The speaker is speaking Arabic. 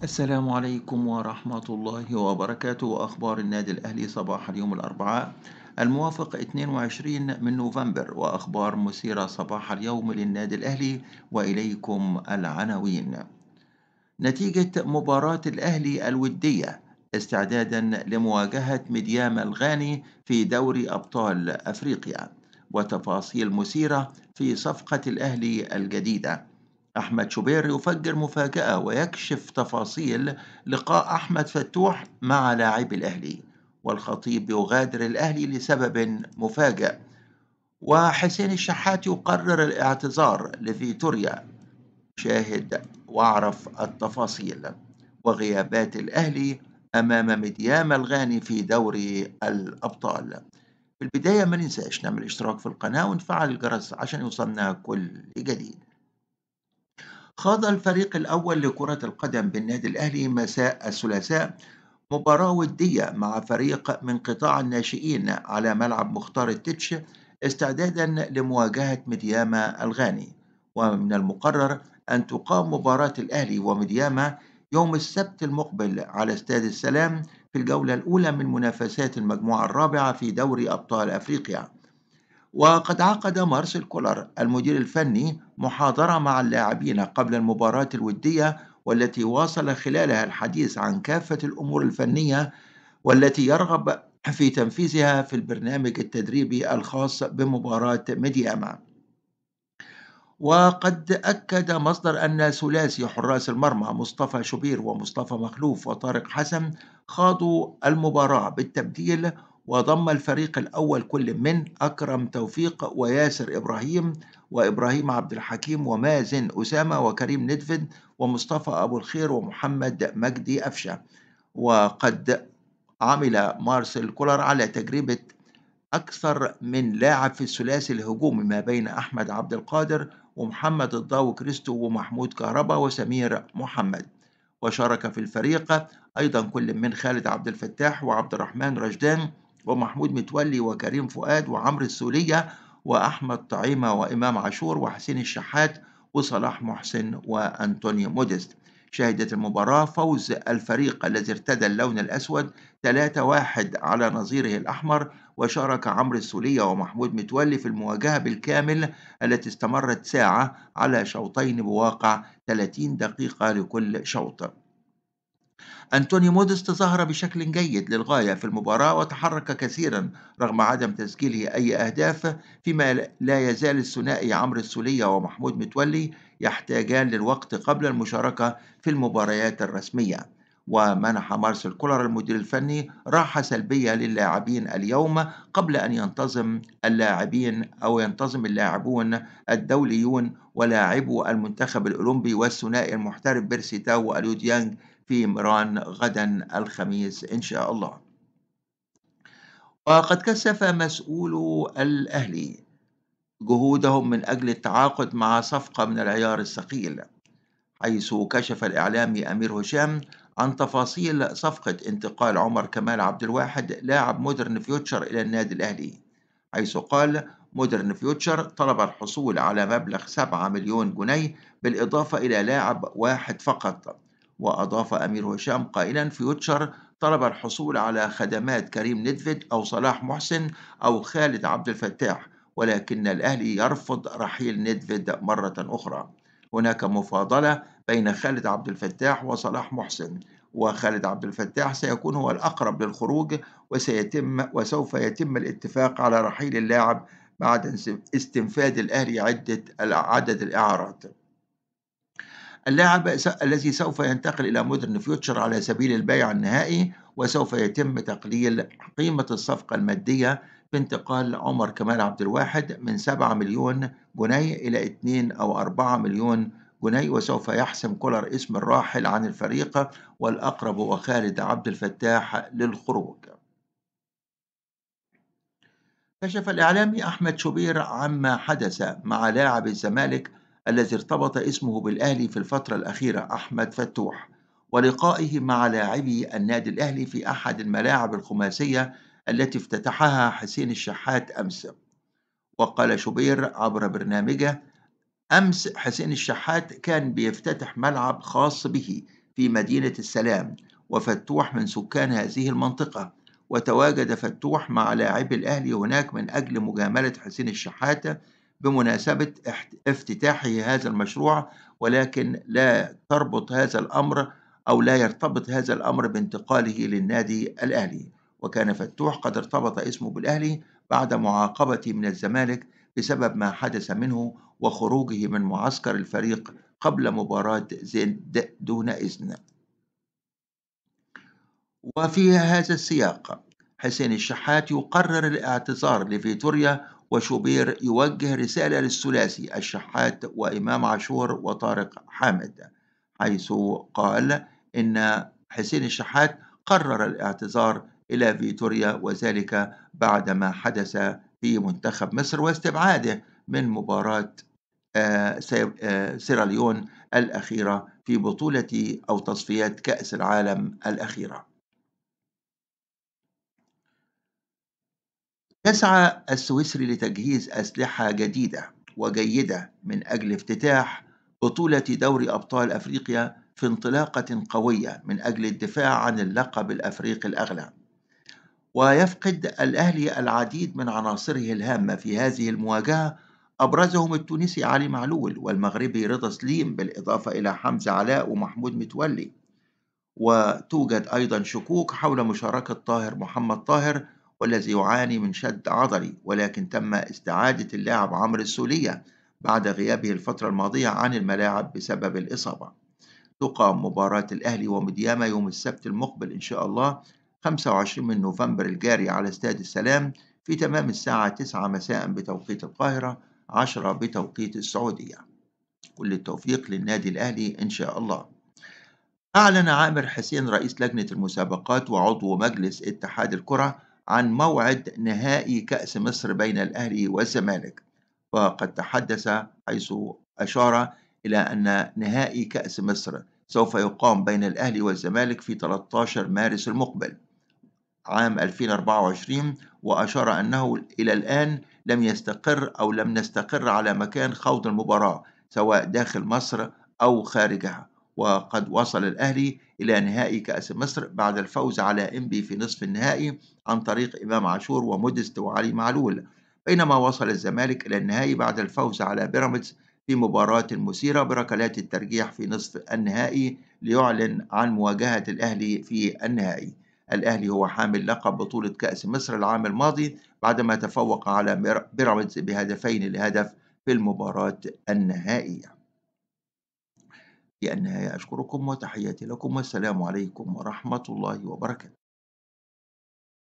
السلام عليكم ورحمة الله وبركاته وأخبار النادي الأهلي صباح اليوم الأربعاء الموافق 22 من نوفمبر وأخبار مثيرة صباح اليوم للنادي الأهلي وإليكم العناوين نتيجة مباراة الأهلي الودية استعدادا لمواجهة مديام الغاني في دوري أبطال أفريقيا وتفاصيل مثيرة في صفقة الأهلي الجديدة أحمد شوبير يفجر مفاجأة ويكشف تفاصيل لقاء أحمد فتوح مع لاعبي الأهلي والخطيب يغادر الأهلي لسبب مفاجئ وحسين الشحات يقرر الاعتذار لفيتوريا شاهد واعرف التفاصيل وغيابات الأهلي أمام مديام الغاني في دوري الأبطال في البداية ما ننساش نعمل اشتراك في القناة ونفعل الجرس عشان يوصلنا كل جديد خاض الفريق الأول لكرة القدم بالنادي الأهلي مساء الثلاثاء مباراة ودية مع فريق من قطاع الناشئين على ملعب مختار التتش استعدادا لمواجهة مدياما الغاني ومن المقرر أن تقام مباراة الأهلي ومدياما يوم السبت المقبل على استاد السلام في الجولة الأولى من منافسات المجموعة الرابعة في دوري أبطال أفريقيا وقد عقد مارسيل كولر المدير الفني محاضرة مع اللاعبين قبل المباراة الودية والتي واصل خلالها الحديث عن كافة الأمور الفنية والتي يرغب في تنفيذها في البرنامج التدريبي الخاص بمباراة ميدياما وقد أكد مصدر أن ثلاثي حراس المرمى مصطفى شبير ومصطفى مخلوف وطارق حسن خاضوا المباراة بالتبديل وضم الفريق الأول كل من أكرم توفيق وياسر إبراهيم وإبراهيم عبد الحكيم ومازن أسامة وكريم ندفد ومصطفى أبو الخير ومحمد مجدي أفشة وقد عمل مارسيل كولر على تجربة أكثر من لاعب في الثلاثي الهجومي ما بين أحمد عبد القادر ومحمد الضاو كريستو ومحمود كهربا وسمير محمد وشارك في الفريق أيضا كل من خالد عبد الفتاح وعبد الرحمن رشدان ومحمود متولي وكريم فؤاد وعمرو السولية وأحمد طعيمة وإمام عاشور وحسين الشحات وصلاح محسن وأنطونيو موديست شهدت المباراة فوز الفريق الذي ارتدى اللون الأسود 3-1 على نظيره الأحمر وشارك عمرو السولية ومحمود متولي في المواجهة بالكامل التي استمرت ساعة على شوطين بواقع 30 دقيقة لكل شوط أنتوني مودست ظهر بشكل جيد للغاية في المباراة وتحرك كثيرا رغم عدم تسجيله أي أهداف فيما لا يزال الثنائي عمرو السولية ومحمود متولي يحتاجان للوقت قبل المشاركة في المباريات الرسمية ومنح مارسيل كولر المدير الفني راحة سلبية للاعبين اليوم قبل أن ينتظم اللاعبين أو ينتظم اللاعبون الدوليون ولاعبو المنتخب الأولمبي والثنائي المحترف بيرسي تاو واليو ديانج في مران غدا الخميس إن شاء الله وقد كثف مسؤولو الأهلي جهودهم من أجل التعاقد مع صفقة من العيار الثقيل حيث كشف الإعلامي أمير هشام عن تفاصيل صفقة انتقال عمر كمال عبد الواحد لاعب مودرن فيوتشر إلى النادي الأهلي حيث قال مودرن فيوتشر طلب الحصول على مبلغ 7 مليون جنيه بالإضافة إلى لاعب واحد فقط وأضاف أمير هشام قائلا فيوتشر طلب الحصول على خدمات كريم ندفد أو صلاح محسن أو خالد عبد الفتاح ولكن الأهلي يرفض رحيل ندفد مرة أخرى هناك مفاضلة بين خالد عبد الفتاح وصلاح محسن وخالد عبد الفتاح سيكون هو الأقرب للخروج وسيتم وسوف يتم الاتفاق على رحيل اللاعب بعد استنفاد الأهلي عدة عدد الإعارات اللاعب الذي سوف ينتقل إلى مودرن فيوتشر على سبيل البيع النهائي وسوف يتم تقليل قيمة الصفقة المادية بانتقال عمر كمال عبد الواحد من 7 مليون جنيه إلى 2 أو 4 مليون جنيه وسوف يحسم كولر اسم الراحل عن الفريق والأقرب هو خالد عبد الفتاح للخروج كشف الإعلامي أحمد شوبير عما حدث مع لاعب الزمالك الذي ارتبط اسمه بالأهلي في الفترة الأخيرة أحمد فتوح ولقائه مع لاعبي النادي الأهلي في أحد الملاعب الخماسية التي افتتحها حسين الشحات أمس وقال شوبير عبر برنامجه أمس حسين الشحات كان بيفتتح ملعب خاص به في مدينة السلام وفتوح من سكان هذه المنطقة وتواجد فتوح مع لاعبي الأهلي هناك من أجل مجاملة حسين الشحات بمناسبة افتتاح هذا المشروع ولكن لا تربط هذا الأمر أو لا يرتبط هذا الأمر بانتقاله للنادي الأهلي وكان فتوح قد ارتبط اسمه بالأهلي بعد معاقبته من الزمالك بسبب ما حدث منه وخروجه من معسكر الفريق قبل مباراة زد دون إذن وفي هذا السياق حسين الشحات يقرر الاعتذار لفيتوريا وشوبير يوجه رسالة للثلاثي الشحات وإمام عاشور وطارق حامد حيث قال إن حسين الشحات قرر الاعتذار إلى فيتوريا وذلك بعدما حدث في منتخب مصر واستبعاده من مباراة آه، آه، سيراليون الأخيرة في بطولة أو تصفيات كأس العالم الأخيرة يسعى السويسري لتجهيز أسلحة جديدة وجيدة من أجل افتتاح بطولة دوري أبطال أفريقيا في انطلاقة قوية من أجل الدفاع عن اللقب الأفريقي الأغلى ويفقد الأهلي العديد من عناصره الهامة في هذه المواجهة أبرزهم التونسي علي معلول والمغربي رضا سليم بالإضافة إلى حمزة علاء ومحمود متولي وتوجد أيضا شكوك حول مشاركة طاهر محمد طاهر والذي يعاني من شد عضلي ولكن تم استعادة اللاعب عمرو السولية بعد غيابه الفترة الماضية عن الملاعب بسبب الإصابة تقام مباراة الأهلي ومديامة يوم السبت المقبل إن شاء الله 25 من نوفمبر الجاري على استاد السلام في تمام الساعة 9 مساء بتوقيت القاهرة 10 بتوقيت السعودية كل التوفيق للنادي الأهلي إن شاء الله أعلن عامر حسين رئيس لجنة المسابقات وعضو مجلس اتحاد الكرة عن موعد نهائي كأس مصر بين الأهلي والزمالك وقد تحدث حيث أشار إلى أن نهائي كأس مصر سوف يقام بين الأهلي والزمالك في 13 مارس المقبل عام 2024 وأشار أنه إلى الآن لم يستقر أو لم نستقر على مكان خوض المباراة سواء داخل مصر أو خارجها وقد وصل الأهلي إلى نهائي كأس مصر بعد الفوز على إنبي في نصف النهائي عن طريق إمام عاشور ومودست وعلي معلول بينما وصل الزمالك إلى النهائي بعد الفوز على بيراميدز في مباراة مثيرة بركلات الترجيح في نصف النهائي ليعلن عن مواجهة الأهلي في النهائي الأهلي هو حامل لقب بطولة كأس مصر العام الماضي بعدما تفوق على بيراميدز بهدفين لهدف في المباراة النهائية في النهاية أشكركم وتحياتي لكم والسلام عليكم ورحمة الله وبركاته